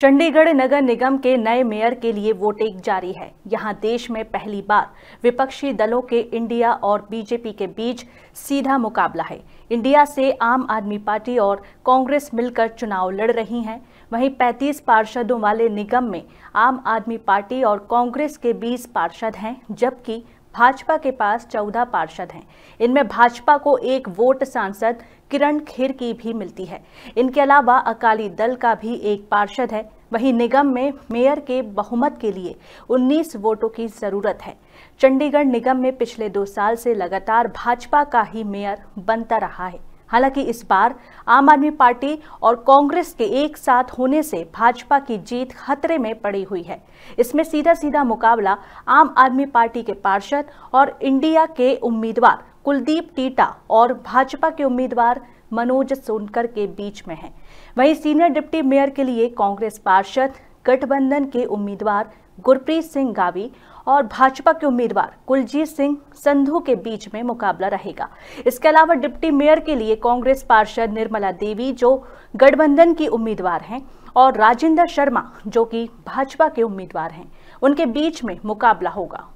चंडीगढ़ नगर निगम के नए मेयर के लिए वोटिंग जारी है यहां देश में पहली बार विपक्षी दलों के इंडिया और बीजेपी के बीच सीधा मुकाबला है इंडिया से आम आदमी पार्टी और कांग्रेस मिलकर चुनाव लड़ रही हैं वहीं 35 पार्षदों वाले निगम में आम आदमी पार्टी और कांग्रेस के 20 पार्षद हैं जबकि भाजपा के पास चौदह पार्षद हैं इनमें भाजपा को एक वोट सांसद किरण खेर की भी मिलती है इनके अलावा अकाली दल का भी एक पार्षद है वहीं निगम में मेयर के बहुमत के लिए 19 वोटों की ज़रूरत है चंडीगढ़ निगम में पिछले दो साल से लगातार भाजपा का ही मेयर बनता रहा है हालांकि इस बार आम आदमी पार्टी और कांग्रेस के एक साथ होने से भाजपा की जीत खतरे में पड़ी हुई है इसमें सीधा सीधा मुकाबला आम आदमी पार्टी के पार्षद और इंडिया के उम्मीदवार कुलदीप टीटा और भाजपा के उम्मीदवार मनोज सोनकर के बीच में है वहीं सीनियर डिप्टी मेयर के लिए कांग्रेस पार्षद गठबंधन के उम्मीदवार गुरप्रीत सिंह गावी और भाजपा के उम्मीदवार कुलजीत सिंह संधू के बीच में मुकाबला रहेगा इसके अलावा डिप्टी मेयर के लिए कांग्रेस पार्षद निर्मला देवी जो गठबंधन की उम्मीदवार हैं और राजेंद्र शर्मा जो कि भाजपा के उम्मीदवार हैं उनके बीच में मुकाबला होगा